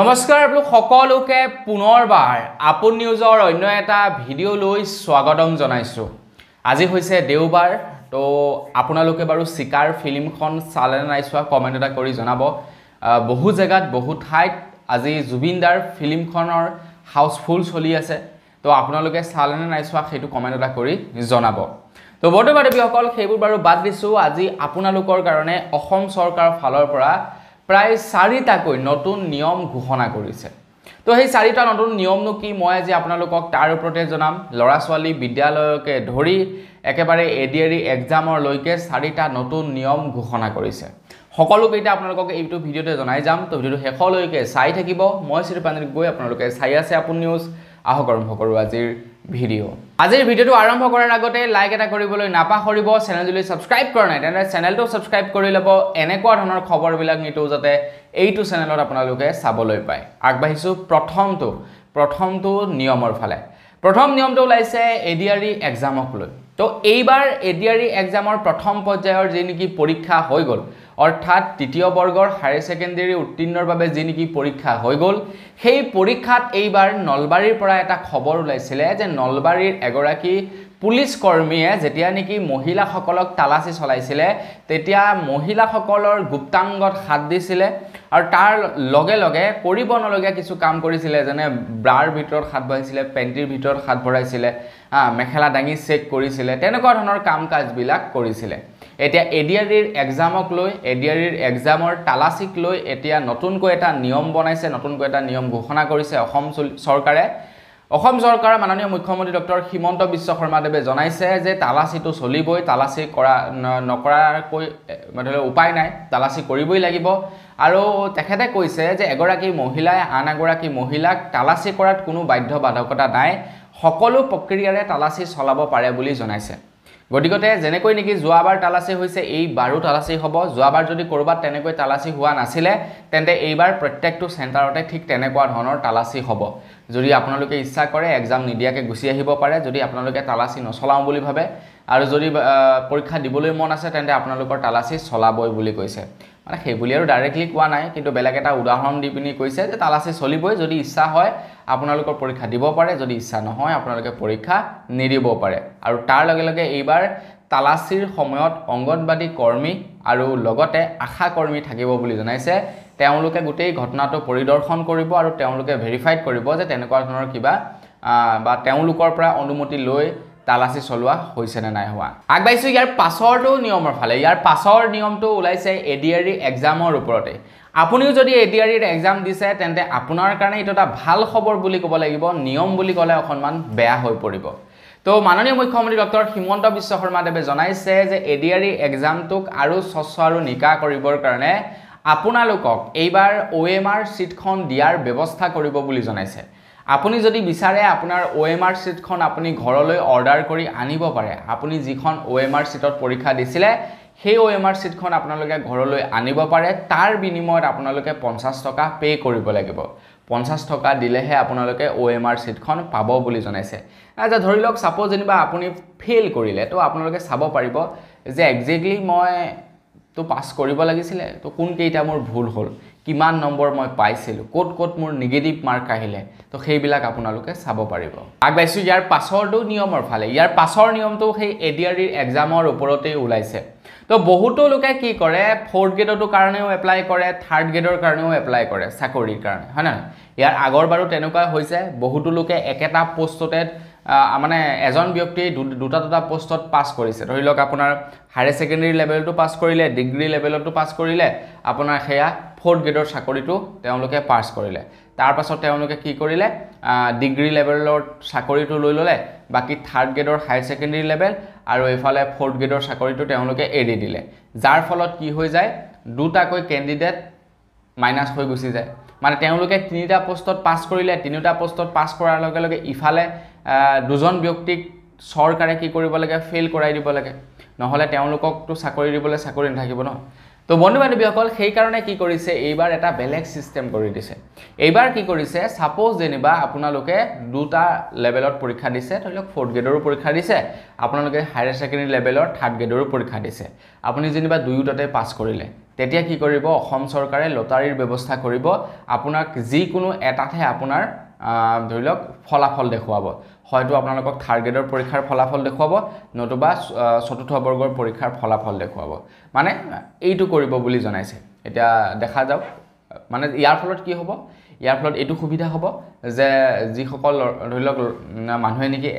নমস্কাৰ আপোনালোক সকলোকে পুনৰবাৰ আপোন নিউজৰ অন্য এটা ভিডিঅ'লৈ স্বাগতম জনাইছোঁ আজি হৈছে দেওবাৰ তো আপোনালোকে বাৰু চিকাৰ ফিল্মখন চালে নাই চোৱা কমেণ্ট এটা কৰি জনাব বহু জেগাত বহু ঠাইত আজি জুবিনদাৰ ফিল্মখনৰ হাউচফুল চলি আছে তো আপোনালোকে চালে নে নাই চোৱা সেইটো কমেণ্ট এটা কৰি জনাব তো বৰ্তমান দেৱীসকল সেইবোৰ বাৰু বাদ দিছোঁ আজি আপোনালোকৰ কাৰণে অসম চৰকাৰৰ ফালৰ পৰা প্ৰায় চাৰিটাকৈ নতুন নিয়ম ঘোষণা কৰিছে তো সেই চাৰিটা নতুন নিয়মনো কি মই আজি আপোনালোকক তাৰ ওপৰতে জনাম ল'ৰা ছোৱালী বিদ্যালয়কে ধৰি একেবাৰে এডিয়েৰী এক্সামৰলৈকে চাৰিটা নতুন নিয়ম ঘোষণা কৰিছে সকলোকেইটা আপোনালোকক এইটো ভিডিঅ'তে জনাই যাম তো ভিডিঅ'টো শেষলৈকে চাই থাকিব মই শ্ৰীপাণীত গৈ আপোনালোকে চাই আছে আপোন নিউজ আহক আৰম্ভ কৰোঁ আজিৰ ভিডিঅ' আজিৰ ভিডিঅ'টো আৰম্ভ কৰাৰ আগতে লাইক এটা কৰিবলৈ নাপাহৰিব চেনেল যদি ছাবস্ক্ৰাইব কৰা নাই তেনেহ'লে চেনেলটো ছাবস্ক্ৰাইব কৰি ল'ব এনেকুৱা ধৰণৰ খবৰবিলাক নিতৌ যাতে এইটো চেনেলত আপোনালোকে চাবলৈ পায় আগবাঢ়িছোঁ প্ৰথমটো প্ৰথমটো নিয়মৰ ফালে প্ৰথম নিয়মটো ওলাইছে এ ডি আৰ ই এক্সামক লৈ তো এইবাৰ এডিয়াৰি এক্সামৰ প্ৰথম পৰ্যায়ৰ যি নেকি পৰীক্ষা হৈ গ'ল অৰ্থাৎ তৃতীয় বৰ্গৰ হায়াৰ ছেকেণ্ডেৰী উত্তীৰ্ণৰ বাবে যি নেকি পৰীক্ষা হৈ গ'ল সেই পৰীক্ষাত এইবাৰ নলবাৰীৰ পৰা এটা খবৰ ওলাইছিলে যে নলবাৰীৰ এগৰাকী পুলিচ কৰ্মীয়ে যেতিয়া নেকি মহিলাসকলক তালাচী চলাইছিলে তেতিয়া মহিলাসকলৰ গুপ্তাংগত হাত দিছিলে আৰু তাৰ লগে লগে কৰিব নলগীয়া কিছু কাম কৰিছিলে যেনে ব্ৰাৰ ভিতৰত হাত ভৰাইছিলে পেণ্টিৰ ভিতৰত হাত ভৰাইছিলে হা মেখেলা দাঙি চেক কৰিছিলে তেনেকুৱা ধৰণৰ কাম কাজবিলাক কৰিছিলে এতিয়া এ ডি আৰ ডিৰ এক্সামক লৈ এ ডি আৰ ডিৰ এক্সামৰ তালাচীক লৈ এতিয়া নতুনকৈ এটা নিয়ম বনাইছে নতুনকৈ এটা নিয়ম ঘোষণা কৰিছে অসম চৰকাৰে অসম চৰকাৰৰ মাননীয় মুখ্যমন্ত্ৰী ডক্টৰ হিমন্ত বিশ্ব শৰ্মাদেৱে জনাইছে যে তালাচীটো চলিবই তালাচী কৰা নকৰাকৈ ধৰি লওক উপায় নাই তালাচী কৰিবই লাগিব আৰু তেখেতে কৈছে যে এগৰাকী মহিলাই আন এগৰাকী মহিলাক তালাচী কৰাত কোনো বাধ্যবাধকতা নাই সকলো প্ৰক্ৰিয়াৰে তালাচী চলাব পাৰে বুলি জনাইছে গতিকতে যেনেকৈ নেকি যোৱাবাৰ তালাচী হৈছে এইবাৰো তালাচী হ'ব যোৱাবাৰ যদি ক'ৰবাত তেনেকৈ তালাচী হোৱা নাছিলে তেন্তে এইবাৰ প্ৰত্যেকটো চেণ্টাৰতে ঠিক তেনেকুৱা ধৰণৰ তালাচী হ'ব যদি আপোনালোকে ইচ্ছা কৰে এক্সাম নিদিয়াকৈ গুচি আহিব পাৰে যদি আপোনালোকে তালাচী নচলাওঁ বুলি ভাবে আৰু যদি পৰীক্ষা দিবলৈ মন আছে তেন্তে আপোনালোকৰ তালাচী চলাবই বুলি কৈছে মানে সেইবুলি আৰু ডাইৰেক্টলি কোৱা নাই কিন্তু বেলেগ এটা উদাহৰণ দি পিনি কৈছে যে তালাচী চলিবই যদি ইচ্ছা হয় আপোনালোকৰ পৰীক্ষা দিব পাৰে যদি ইচ্ছা নহয় আপোনালোকে পৰীক্ষা নিদিবও পাৰে আৰু তাৰ লগে লগে এইবাৰ তালাচীৰ সময়ত অংগনবাদী কৰ্মী আৰু লগতে আশা কৰ্মী থাকিব বুলি জনাইছে তেওঁলোকে গোটেই ঘটনাটো পৰিদৰ্শন কৰিব আৰু তেওঁলোকে ভেৰিফাইড কৰিব যে তেনেকুৱা ধৰণৰ কিবা বা তেওঁলোকৰ পৰা অনুমতি লৈ তালাচী চলোৱা হৈছে নে নাই হোৱা আগবাঢ়িছোঁ ইয়াৰ পাছৰটো নিয়মৰ ফালে ইয়াৰ পাছৰ নিয়মটো ওলাইছে এ ডি আৰ ইৰ এক্সামৰ ওপৰতে আপুনিও যদি এ ডি আৰ ইৰ এক্সাম দিছে তেন্তে আপোনাৰ কাৰণে এইটো এটা ভাল খবৰ বুলি ক'ব লাগিব নিয়ম বুলি ক'লে অকণমান বেয়া হৈ পৰিব তো মাননীয় মুখ্যমন্ত্ৰী ডক্টৰ হিমন্ত বিশ্ব শৰ্মাদেৱে জনাইছে যে এ ডি আৰ ইৰ এক্সামটোক আৰু স্বচ্ছ আৰু নিকা কৰিবৰ কাৰণে আপোনালোকক এইবাৰ অ' এম আৰ চিটখন দিয়াৰ ব্যৱস্থা কৰিব বুলি জনাইছে আপুনি যদি বিচাৰে আপোনাৰ অ' এম আৰ চিটখন আপুনি ঘৰলৈ অৰ্ডাৰ কৰি আনিব পাৰে আপুনি যিখন অ' এম আৰ চিটত পৰীক্ষা দিছিলে সেই অ' এম আৰ চিটখন আপোনালোকে ঘৰলৈ আনিব পাৰে তাৰ বিনিময়ত আপোনালোকে পঞ্চাছ টকা পে' কৰিব লাগিব পঞ্চাছ টকা দিলেহে আপোনালোকে অ' এম আৰ চিটখন পাব বুলি জনাইছে আচ্ছা ধৰি লওক ছাপ'জ যেনিবা আপুনি ফেইল কৰিলে ত' আপোনালোকে চাব পাৰিব যে একজেক্টলি মই তো পাছ কৰিব লাগিছিলে তো কোনকেইটা মোৰ ভুল হ'ল কিমান নম্বৰ মই পাইছিলোঁ ক'ত ক'ত মোৰ নিগেটিভ মাৰ্ক আহিলে তো সেইবিলাক আপোনালোকে চাব পাৰিব আগবাঢ়িছোঁ ইয়াৰ পাছৰটো নিয়মৰ ফালে ইয়াৰ পাছৰ নিয়মটো সেই এ ডি আৰ ডিৰ এক্সামৰ ওপৰতেই ওলাইছে তো বহুতো লোকে কি কৰে ফ'ৰ্থ গ্ৰেডতো কাৰণেও এপ্লাই কৰে থাৰ্ড গ্ৰেডৰ কাৰণেও এপ্লাই কৰে চাকৰিৰ কাৰণে হয় নহয় ইয়াৰ আগৰ বাৰু তেনেকুৱাই হৈছে বহুতো লোকে একেটা পষ্টতে মানে এজন ব্যক্তিয়ে দুটা দুটা পোষ্টত পাছ কৰিছে ধৰি লওক আপোনাৰ হায়াৰ ছেকেণ্ডেৰী লেভেলটো পাছ কৰিলে ডিগ্ৰী লেভেলতো পাছ কৰিলে আপোনাৰ সেয়া ফ'ৰ্থ গ্ৰেডৰ চাকৰিটো তেওঁলোকে পাছ কৰিলে তাৰপাছত তেওঁলোকে কি কৰিলে ডিগ্ৰী লেভেলৰ চাকৰিটো লৈ ল'লে বাকী থাৰ্ড গ্ৰেডৰ হায়াৰ ছেকেণ্ডেৰী লেভেল আৰু এইফালে ফ'ৰ্থ গ্ৰেডৰ চাকৰিটো তেওঁলোকে এৰি দিলে যাৰ ফলত কি হৈ যায় দুটাকৈ কেণ্ডিডেট মাইনাছ হৈ গুচি যায় মানে তেওঁলোকে তিনিটা পোষ্টত পাছ কৰিলে তিনিটা পোষ্টত পাছ কৰাৰ লগে লগে ইফালে দুজন ব্যক্তিক চৰকাৰে কি কৰিব লাগে ফেইল কৰাই দিব লাগে নহ'লে তেওঁলোককতো চাকৰি দিবলৈ চাকৰি নাথাকিব ন তো বন্ধু বান্ধৱীসকল সেইকাৰণে কি কৰিছে এইবাৰ এটা বেলেগ ছিষ্টেম কৰি দিছে এইবাৰ কি কৰিছে ছাপ'জ যেনিবা আপোনালোকে দুটা লেভেলত পৰীক্ষা দিছে ধৰি লওক ফ'ৰ্থ গ্ৰেডৰো পৰীক্ষা দিছে আপোনালোকে হায়াৰ ছেকেণ্ডেৰী লেভেলৰ থাৰ্ড গ্ৰেডৰো পৰীক্ষা দিছে আপুনি যেনিবা দুয়োটাতে পাছ কৰিলে তেতিয়া কি কৰিব অসম চৰকাৰে লটাৰীৰ ব্যৱস্থা কৰিব আপোনাক যিকোনো এটাতহে আপোনাৰ ধৰি লওক ফলাফল দেখুৱাব হয়তো আপোনালোকক থাৰ্ড গ্ৰেডৰ পৰীক্ষাৰ ফলাফল দেখুৱাব নতুবা চতুৰ্থ বৰ্গৰ পৰীক্ষাৰ ফলাফল দেখুৱাব মানে এইটো কৰিব বুলি জনাইছে এতিয়া দেখা যাওক মানে ইয়াৰ ফলত কি হ'ব ইয়াৰ ফলত এইটো সুবিধা হ'ব যে যিসকল ধৰি লওক মানুহে নেকি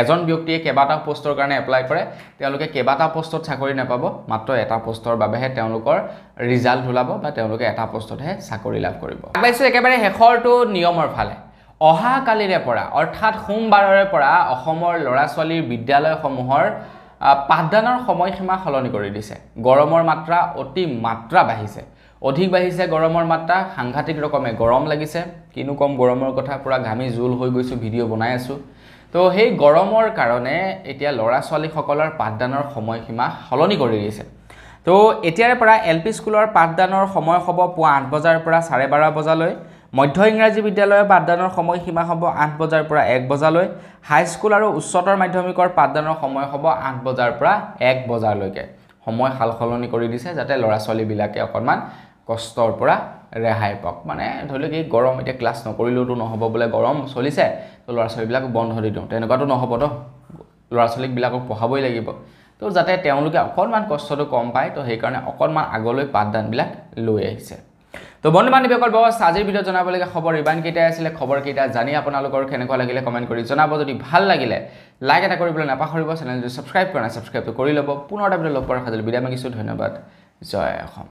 এজন ব্যক্তিয়ে কেইবাটাও পোষ্টৰ কাৰণে এপ্লাই কৰে তেওঁলোকে কেইবাটাও পোষ্টত চাকৰি নাপাব মাত্ৰ এটা পোষ্টৰ বাবেহে তেওঁলোকৰ ৰিজাল্ট ওলাব বা তেওঁলোকে এটা পোষ্টতহে চাকৰি লাভ কৰিব আগবাঢ়িছে একেবাৰে শেষৰটো নিয়মৰ ফালে অহাকালিৰে পৰা অৰ্থাৎ সোমবাৰৰে পৰা অসমৰ ল'ৰা ছোৱালীৰ বিদ্যালয়সমূহৰ পাঠদানৰ সময়সীমা সলনি কৰি দিছে গৰমৰ মাত্ৰা অতি মাত্ৰা বাঢ়িছে অধিক বাঢ়িছে গৰমৰ মাত্ৰা সাংঘাতিক ৰকমে গৰম লাগিছে কিনো কম গৰমৰ কথা পূৰা ঘামি জোল হৈ গৈছোঁ ভিডিঅ' বনাই আছোঁ তো সেই গৰমৰ কাৰণে এতিয়া ল'ৰা ছোৱালীসকলৰ পাঠদানৰ সময়সীমা সলনি কৰি দিছে তো এতিয়াৰে পৰা এল পি স্কুলৰ পাঠদানৰ সময় হ'ব পুৱা আঠ বজাৰ পৰা চাৰে বাৰ বজালৈ মধ্য ইংৰাজী বিদ্যালয়ৰ পাঠদানৰ সময়সীমা হ'ব আঠ বজাৰ পৰা এক বজালৈ হাইস্কুল আৰু উচ্চতৰ মাধ্যমিকৰ পাঠদানৰ সময় হ'ব আঠ বজাৰ পৰা এক বজালৈকে সময় সাল সলনি কৰি দিছে যাতে ল'ৰা ছোৱালীবিলাকে অকণমান কষ্টৰ পৰা ৰেহাই পাওক মানে ধৰি লওক এই গৰম এতিয়া ক্লাছ নকৰিলেওতো নহ'ব বোলে গৰম চলিছে ত' ল'ৰা ছোৱালীবিলাকক বন্ধ দি দিওঁ তেনেকুৱাতো নহ'ব ত' ল'ৰা ছোৱালীবিলাকক পঢ়াবই লাগিব ত' যাতে তেওঁলোকে অকণমান কষ্টটো কম পায় ত' সেইকাৰণে অকণমান আগলৈ পাঠদানবিলাক লৈ আহিছে তো বন্ধু বান্ধৱী অকল ব্যৱস্থা আজিৰ ভিডিঅ' জনাবলগীয়া খবৰ ইমান কেইটাই আছিলে খবৰকেইটা জানি আপোনালোকৰ কেনেকুৱা লাগিলে কমেণ্ট কৰি জনাব যদি ভাল লাগিলে লাইক এটা কৰিবলৈ নাপাহৰিব চেনেলটো ছাবস্ক্ৰাইব কৰা নাই ছাবস্ক্ৰাইবটো কৰি ল'ব পুনৰ এটা ভিডিঅ' লগ পোৱাৰ সাজিলোঁ বিদায় মাগিছোঁ ধন্যবাদ জয় অসম